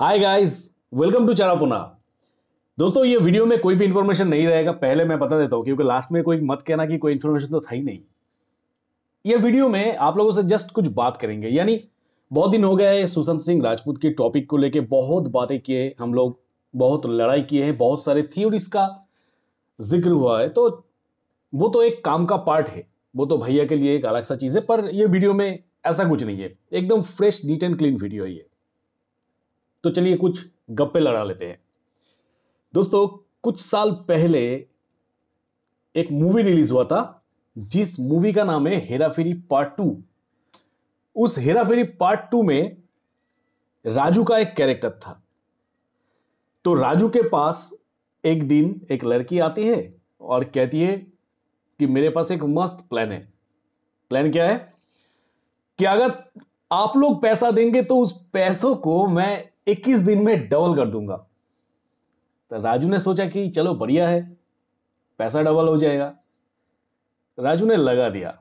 hi guys welcome to चारापुना दोस्तों ये वीडियो में कोई भी इन्फॉर्मेशन नहीं रहेगा पहले मैं बता देता हूँ क्योंकि लास्ट में कोई मत कहना कि कोई इन्फॉर्मेशन तो था ही नहीं ये वीडियो में आप लोगों से जस्ट कुछ बात करेंगे यानी बहुत दिन हो गया है सुशांत सिंह राजपूत के टॉपिक को लेकर बहुत बातें किए हम लोग बहुत लड़ाई किए हैं बहुत सारे थियोरीज का जिक्र हुआ है तो वो तो एक काम का पार्ट है वो तो भैया के लिए एक अलग सा चीज़ है पर ये वीडियो में ऐसा कुछ नहीं है एकदम fresh neat and clean video है ये तो चलिए कुछ गप्पे लड़ा लेते हैं दोस्तों कुछ साल पहले एक मूवी रिलीज हुआ था जिस मूवी का नाम है हेरा फेरी पार्ट टू उस हेरा फेरी पार्ट टू में राजू का एक कैरेक्टर था तो राजू के पास एक दिन एक लड़की आती है और कहती है कि मेरे पास एक मस्त प्लान है प्लान क्या है कि अगर आप लोग पैसा देंगे तो उस पैसों को मैं 21 दिन में डबल कर दूंगा तो राजू ने सोचा कि चलो बढ़िया है पैसा डबल हो जाएगा राजू ने लगा दिया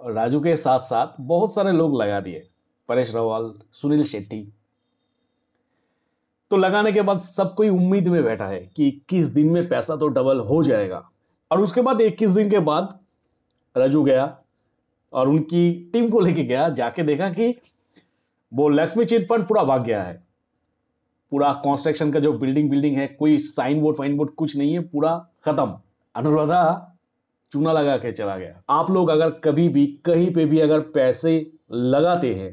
और राजू के साथ साथ बहुत सारे लोग लगा दिए परेश रावल सुनील शेट्टी तो लगाने के बाद सब कोई उम्मीद में बैठा है कि 21 दिन में पैसा तो डबल हो जाएगा और उसके बाद 21 दिन के बाद राजू गया और उनकी टीम को लेके गया जाके देखा कि वो लक्ष्मी चिटफंड पूरा भाग गया है पूरा कंस्ट्रक्शन का जो बिल्डिंग बिल्डिंग है कोई साइन बोर्ड फाइन बोर्ड कुछ नहीं है पूरा खत्म अनुराधा चूना लगा के चला गया आप लोग अगर कभी भी कहीं पे भी अगर पैसे लगाते हैं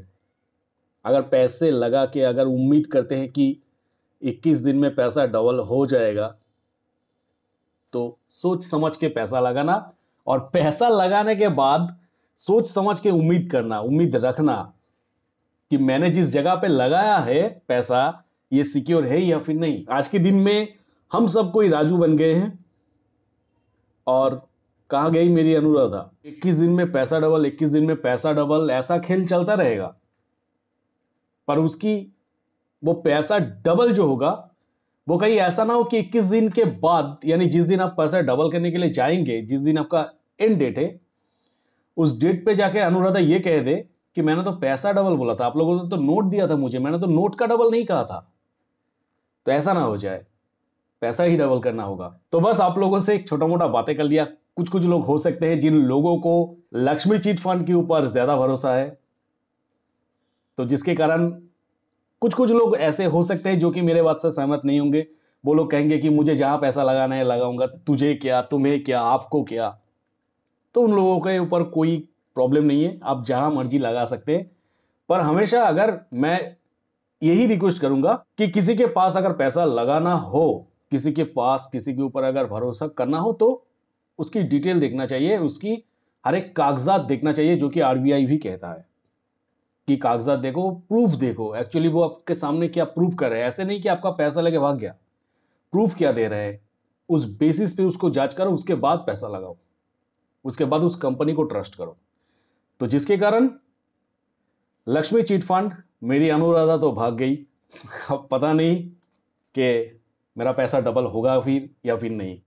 अगर पैसे लगा के अगर उम्मीद करते हैं कि 21 दिन में पैसा डबल हो जाएगा तो सोच समझ के पैसा लगाना और पैसा लगाने के बाद सोच समझ के उम्मीद करना उम्मीद रखना कि मैंने जिस जगह पे लगाया है पैसा ये सिक्योर है या फिर नहीं आज के दिन में हम सब कोई राजू बन गए हैं और कहा गई मेरी अनुराधा 21 दिन में पैसा डबल 21 दिन में पैसा डबल ऐसा खेल चलता रहेगा पर उसकी वो पैसा डबल जो होगा वो कहीं ऐसा ना हो कि 21 दिन के बाद यानी जिस दिन आप पैसा डबल करने के लिए जाएंगे जिस दिन आपका एंड डेट है उस डेट पे जाके अनुराधा ये कह दे कि मैंने तो पैसा डबल बोला था आप लोगों ने तो नोट दिया था मुझे मैंने तो नोट का डबल नहीं कहा था तो ऐसा ना हो जाए पैसा ही डबल करना होगा तो बस आप लोगों से एक छोटा मोटा बातें कर लिया कुछ कुछ लोग हो सकते हैं जिन लोगों को लक्ष्मी चीट फंड के ऊपर ज़्यादा भरोसा है तो जिसके कारण कुछ कुछ लोग ऐसे हो सकते हैं जो कि मेरे बात से सहमत नहीं होंगे वो लोग कहेंगे कि मुझे जहां पैसा लगाना है लगाऊंगा तुझे क्या तुम्हें क्या आपको क्या तो उन लोगों के ऊपर कोई प्रॉब्लम नहीं है आप जहां मर्जी लगा सकते हैं पर हमेशा अगर मैं यही रिक्वेस्ट करूंगा कि किसी के पास अगर पैसा लगाना हो किसी के पास किसी के ऊपर अगर भरोसा करना हो तो उसकी डिटेल देखना चाहिए उसकी हर एक कागजात देखना चाहिए जो कि आरबीआई भी कहता है कि कागजात देखो प्रूफ देखो एक्चुअली वो आपके सामने क्या प्रूफ कर रहे हैं ऐसे नहीं कि आपका पैसा लेके भाग गया प्रूफ क्या दे रहे हैं उस बेसिस पे उसको जांच करो उसके बाद पैसा लगाओ उसके बाद उस कंपनी को ट्रस्ट करो तो जिसके कारण लक्ष्मी चिट फंड मेरी अनुराधा तो भाग गई अब पता नहीं कि मेरा पैसा डबल होगा फिर या फिर नहीं